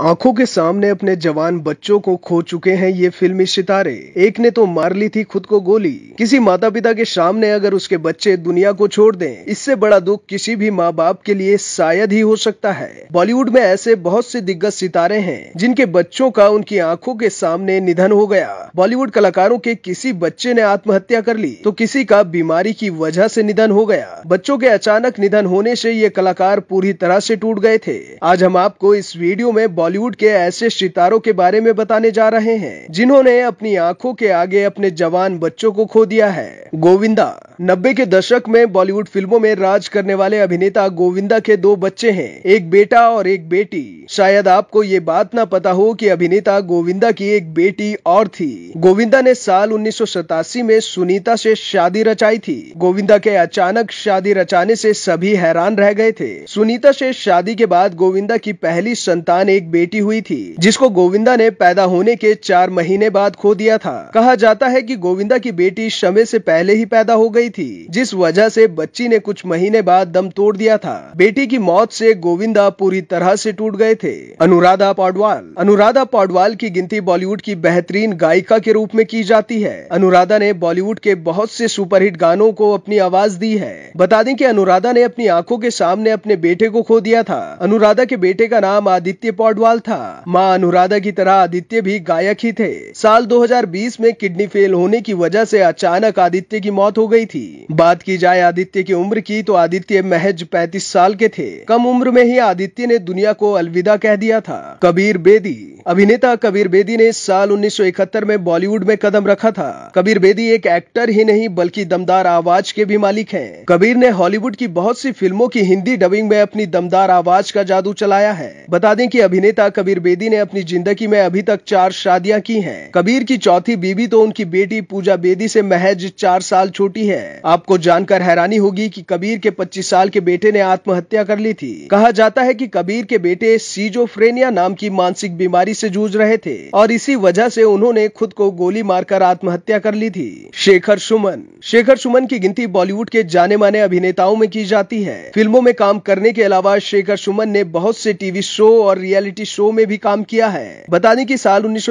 आंखों के सामने अपने जवान बच्चों को खो चुके हैं ये फिल्मी सितारे एक ने तो मार ली थी खुद को गोली किसी माता पिता के सामने अगर उसके बच्चे दुनिया को छोड़ दें इससे बड़ा दुख किसी भी माँ बाप के लिए शायद ही हो सकता है बॉलीवुड में ऐसे बहुत से दिग्गज सितारे हैं जिनके बच्चों का उनकी आंखों के सामने निधन हो गया बॉलीवुड कलाकारों के किसी बच्चे ने आत्महत्या कर ली तो किसी का बीमारी की वजह ऐसी निधन हो गया बच्चों के अचानक निधन होने ऐसी ये कलाकार पूरी तरह ऐसी टूट गए थे आज हम आपको इस वीडियो में बॉलीवुड के ऐसे सितारों के बारे में बताने जा रहे हैं जिन्होंने अपनी आंखों के आगे अपने जवान बच्चों को खो दिया है गोविंदा नब्बे के दशक में बॉलीवुड फिल्मों में राज करने वाले अभिनेता गोविंदा के दो बच्चे हैं एक बेटा और एक बेटी शायद आपको ये बात ना पता हो कि अभिनेता गोविंदा की एक बेटी और थी गोविंदा ने साल उन्नीस में सुनीता से शादी रचाई थी गोविंदा के अचानक शादी रचाने से सभी हैरान रह गए थे सुनीता से शादी के बाद गोविंदा की पहली संतान एक बेटी हुई थी जिसको गोविंदा ने पैदा होने के चार महीने बाद खो दिया था कहा जाता है कि गोविंदा की बेटी समय से पहले ही पैदा हो गई थी जिस वजह से बच्ची ने कुछ महीने बाद दम तोड़ दिया था बेटी की मौत से गोविंदा पूरी तरह से टूट गए थे अनुराधा पौडवाल अनुराधा पौडवाल की गिनती बॉलीवुड की बेहतरीन गायिका के रूप में की जाती है अनुराधा ने बॉलीवुड के बहुत से सुपरहिट गानों को अपनी आवाज दी है बता दें कि अनुराधा ने अपनी आंखों के सामने अपने बेटे को खो दिया था अनुराधा के बेटे का नाम आदित्य पौडवाल अग्रवाल था माँ अनुराधा की तरह आदित्य भी गायक ही थे साल 2020 में किडनी फेल होने की वजह से अचानक आदित्य की मौत हो गई थी बात की जाए आदित्य की उम्र की तो आदित्य महज 35 साल के थे कम उम्र में ही आदित्य ने दुनिया को अलविदा कह दिया था कबीर बेदी अभिनेता कबीर बेदी ने साल उन्नीस में बॉलीवुड में कदम रखा था कबीर बेदी एक एक्टर ही नहीं बल्कि दमदार आवाज के भी मालिक है कबीर ने हॉलीवुड की बहुत सी फिल्मों की हिंदी डबिंग में अपनी दमदार आवाज का जादू चलाया है बता दें कि अभिनेता अभिनेता कबीर बेदी ने अपनी जिंदगी में अभी तक चार शादियां की हैं। कबीर की चौथी बीवी तो उनकी बेटी पूजा बेदी से महज चार साल छोटी है आपको जानकर हैरानी होगी कि कबीर के 25 साल के बेटे ने आत्महत्या कर ली थी कहा जाता है कि कबीर के बेटे सीजोफ्रेनिया नाम की मानसिक बीमारी से जूझ रहे थे और इसी वजह से उन्होंने खुद को गोली मारकर आत्महत्या कर ली थी शेखर सुमन शेखर सुमन की गिनती बॉलीवुड के जाने माने अभिनेताओं में की जाती है फिल्मों में काम करने के अलावा शेखर सुमन ने बहुत से टीवी शो और रियलिटी रियलिटी शो में भी काम किया है बता दें साल उन्नीस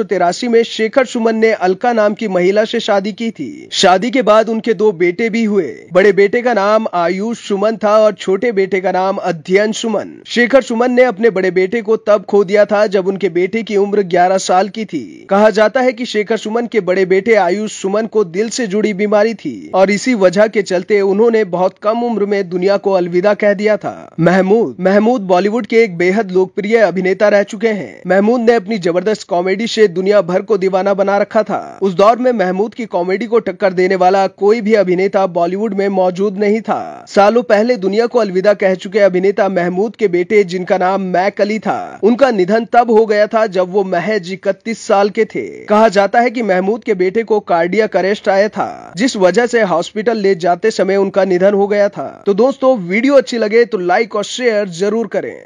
में शेखर सुमन ने अलका नाम की महिला से शादी की थी शादी के बाद उनके दो बेटे भी हुए बड़े बेटे का नाम आयुष सुमन था और छोटे बेटे का नाम अध्ययन सुमन शेखर सुमन ने अपने बड़े बेटे को तब खो दिया था जब उनके बेटे की उम्र 11 साल की थी कहा जाता है कि शेखर सुमन के बड़े बेटे आयुष सुमन को दिल से जुड़ी बीमारी थी और इसी वजह के चलते उन्होंने बहुत कम उम्र में दुनिया को अलविदा कह दिया था महमूद महमूद बॉलीवुड के एक बेहद लोकप्रिय अभिनेता रह चुके हैं महमूद ने अपनी जबरदस्त कॉमेडी से दुनिया भर को दीवाना बना रखा था उस दौर में महमूद की कॉमेडी को टक्कर देने वाला कोई भी अभिनेता बॉलीवुड में मौजूद नहीं था सालों पहले दुनिया को अलविदा कह चुके अभिनेता महमूद के बेटे जिनका नाम मैक अली था उनका निधन तब हो गया था जब वो महज इकतीस साल के थे कहा जाता है की महमूद के बेटे को कार्डिया करेस्ट आया था जिस वजह से हॉस्पिटल ले जाते समय उनका निधन हो गया था तो दोस्तों वीडियो अच्छी लगे तो लाइक और शेयर जरूर करें